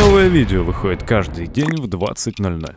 Новое видео выходит каждый день в 20.00.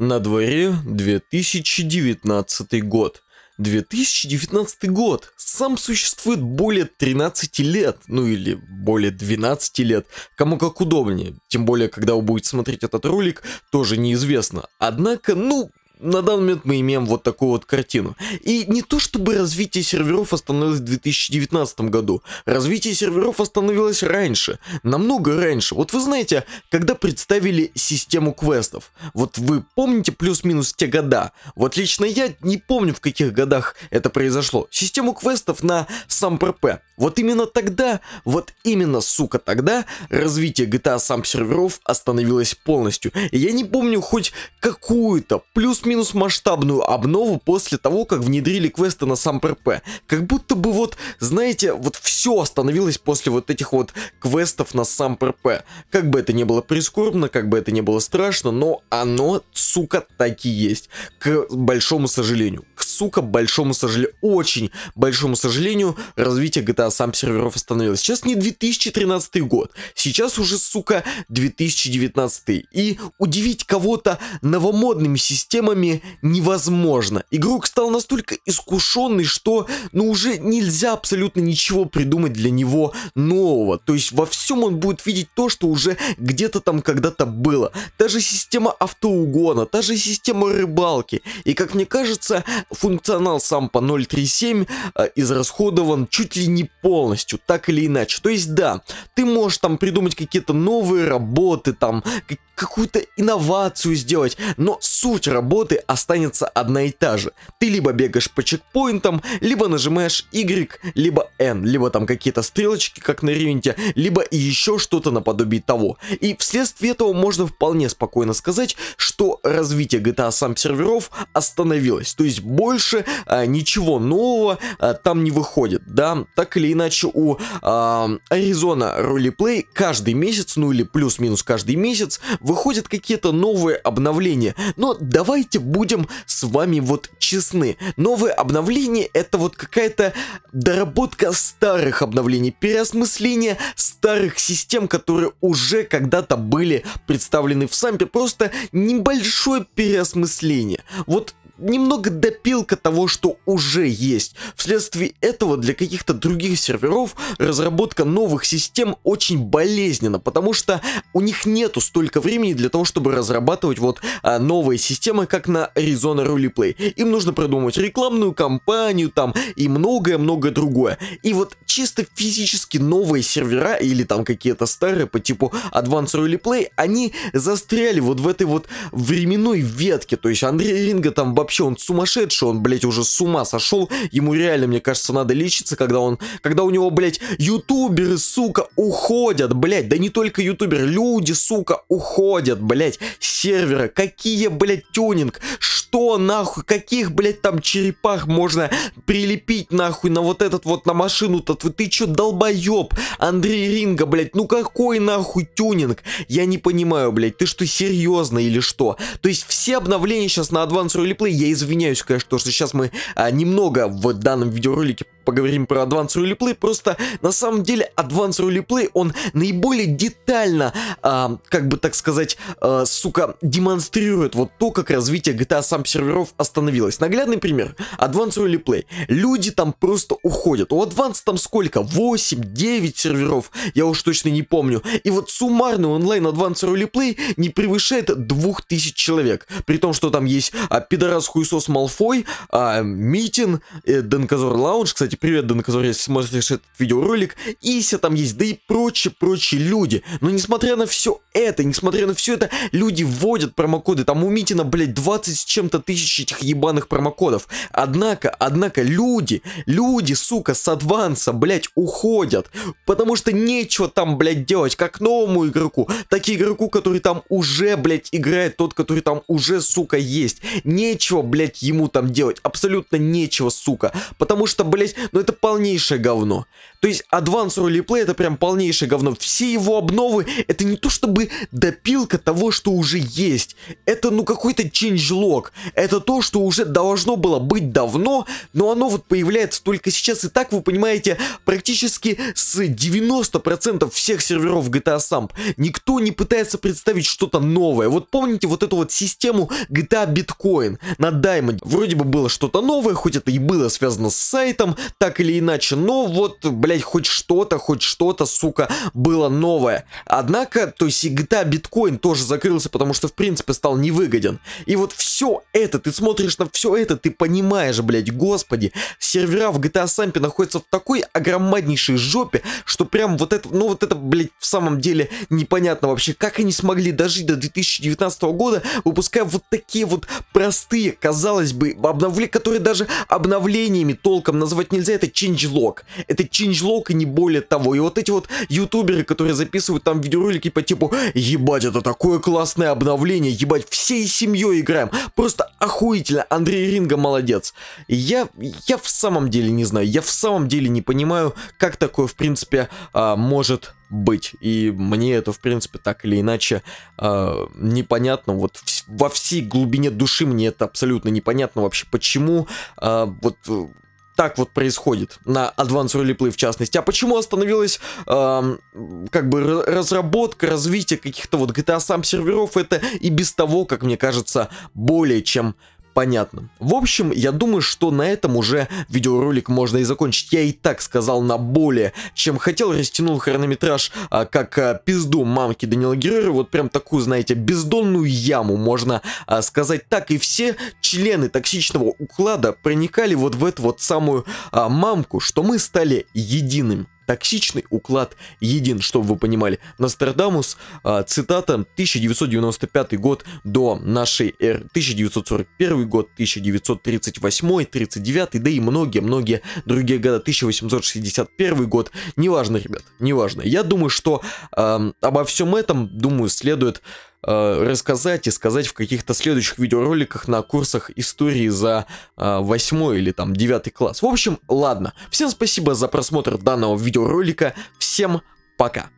На дворе 2019 год. 2019 год. Сам существует более 13 лет, ну или более 12 лет, кому как удобнее. Тем более, когда вы будете смотреть этот ролик, тоже неизвестно. Однако, ну, на данный момент мы имеем вот такую вот картину. И не то чтобы развитие серверов остановилось в 2019 году. Развитие серверов остановилось раньше, намного раньше. Вот вы знаете, когда представили систему квестов, вот вы помните плюс-минус те года? Вот лично я не помню в каких годах это произошло. Систему квестов на сам ПРП. Вот именно тогда, вот именно, сука, тогда развитие GTA а сам серверов остановилось полностью. И я не помню хоть какую-то плюс-минус плюс-минус масштабную обнову после того, как внедрили квесты на сам ПРП. Как будто бы вот, знаете, вот все остановилось после вот этих вот квестов на сам ПРП. Как бы это ни было прискорбно, как бы это ни было страшно, но оно, сука, так и есть. К большому сожалению. К сука, большому сожалению, очень большому сожалению, развитие GTA сам серверов остановилось. Сейчас не 2013 год, сейчас уже, сука, 2019. И удивить кого-то новомодными системами невозможно. Игрок стал настолько искушенный, что, ну, уже нельзя абсолютно ничего придумать для него нового. То есть во всем он будет видеть то, что уже где-то там когда-то было. Та же система автоугона, та же система рыбалки. И, как мне кажется, фу функционал сам по 0.3.7 а, израсходован чуть ли не полностью, так или иначе. То есть да, ты можешь там придумать какие-то новые работы, там какую-то инновацию сделать, но суть работы останется одна и та же. Ты либо бегаешь по чекпоинтам, либо нажимаешь Y, либо N, либо там какие-то стрелочки, как на ревенте, либо еще что-то наподобие того. И вследствие этого можно вполне спокойно сказать, что развитие GTA сам серверов остановилось, то есть больше больше а, ничего нового а, там не выходит, да, так или иначе у а, Arizona Roleplay каждый месяц, ну или плюс-минус каждый месяц, выходят какие-то новые обновления, но давайте будем с вами вот честны, новые обновления это вот какая-то доработка старых обновлений, переосмысление старых систем, которые уже когда-то были представлены в сампе, просто небольшое переосмысление. Вот немного допилка того, что уже есть. Вследствие этого для каких-то других серверов разработка новых систем очень болезненна, потому что у них нету столько времени для того, чтобы разрабатывать вот а, новые системы, как на Arizona Roleplay. Им нужно придумать рекламную кампанию там и многое-многое другое. И вот чисто физически новые сервера или там какие-то старые по типу Advanced Rally Play, они застряли вот в этой вот временной ветке. То есть Андрей Ринга там вообще он сумасшедший, он, блядь, уже с ума сошел. Ему реально, мне кажется, надо лечиться, когда он, когда у него, блядь, ютуберы, сука, уходят, блядь. Да не только ютуберы, люди, сука, уходят, блядь. сервера какие, блядь, тюнинг, что нахуй, каких, блядь, там черепах можно прилепить нахуй на вот этот вот, на машину-то мертвый, ты чё долбоёб, Андрей Ринга, блядь, ну какой нахуй тюнинг? Я не понимаю, блядь, ты что, серьезно или что? То есть все обновления сейчас на Advanced Roleplay, я извиняюсь, конечно, что сейчас мы а, немного в данном видеоролике поговорим про Advanced Roleplay, просто на самом деле Advanced Roleplay, он наиболее детально, а, как бы так сказать, а, сука, демонстрирует вот то, как развитие GTA сам серверов остановилось. Наглядный пример. Advanced Roleplay. Люди там просто уходят. У Advanced там сколько? 8-9 серверов. Я уж точно не помню. И вот суммарный онлайн Advanced Roleplay не превышает 2000 человек. При том, что там есть а, пидорас хуесос Малфой, а, Митин, э, Денказор Лаунж, кстати, привет, на который если смотришь этот видеоролик, Ися там есть, да и прочие-прочие люди. Но несмотря на все это, несмотря на все это, люди вводят промокоды. Там у Митина, блядь, 20 с чем-то тысяч этих ебаных промокодов. Однако, однако, люди, люди, сука, с адванса, блядь, уходят. Потому что нечего там, блядь, делать, как новому игроку, так и игроку, который там уже, блядь, играет, тот, который там уже, сука, есть. Нечего, блядь, ему там делать. Абсолютно нечего, сука. Потому что, блядь, но это полнейшее говно. То есть Advance Roleplay это прям полнейшее говно. Все его обновы это не то чтобы допилка того, что уже есть. Это ну какой-то changelog. Это то, что уже должно было быть давно, но оно вот появляется только сейчас. И так вы понимаете, практически с 90% всех серверов GTA Samp никто не пытается представить что-то новое. Вот помните вот эту вот систему GTA Bitcoin на Diamond? Вроде бы было что-то новое, хоть это и было связано с сайтом, так или иначе. Но ну, вот, блядь, хоть что-то, хоть что-то, сука, было новое. Однако, то есть и GTA Bitcoin тоже закрылся, потому что, в принципе, стал невыгоден. И вот все это, ты смотришь на все это, ты понимаешь, блядь, господи, сервера в GTA Sampi находятся в такой огромнейшей жопе, что прям вот это, ну вот это, блядь, в самом деле непонятно вообще, как они смогли дожить до 2019 года, выпуская вот такие вот простые, казалось бы, обновления, которые даже обновлениями толком назвать не нельзя, это чинджлог. Это чинджлог и не более того. И вот эти вот ютуберы, которые записывают там видеоролики по типу «Ебать, это такое классное обновление, ебать, всей семьей играем». Просто охуительно, Андрей Ринга молодец. Я, я в самом деле не знаю, я в самом деле не понимаю, как такое в принципе а, может быть. И мне это, в принципе, так или иначе э, непонятно. Вот в, во всей глубине души мне это абсолютно непонятно вообще, почему а, э, вот так вот происходит на Advanced Replay в частности. А почему остановилась э, как бы разработка, развитие каких-то вот GTA сам серверов, это и без того, как мне кажется, более чем понятно. В общем, я думаю, что на этом уже видеоролик можно и закончить. Я и так сказал на более, чем хотел, растянул хронометраж а, как а, пизду мамки Данила Геррера, вот прям такую, знаете, бездонную яму, можно а, сказать так, и все члены токсичного уклада проникали вот в эту вот самую а, мамку, что мы стали единым токсичный уклад един, чтобы вы понимали. Нострадамус, а, цитата, 1995 год до нашей эры, 1941 год, 1938, 39, да и многие-многие другие года, 1861 год, неважно, ребят, неважно. Я думаю, что э, обо всем этом, думаю, следует Э, рассказать и сказать в каких-то следующих видеороликах на курсах истории за 8 э, или там 9 класс. В общем, ладно. Всем спасибо за просмотр данного видеоролика. Всем пока.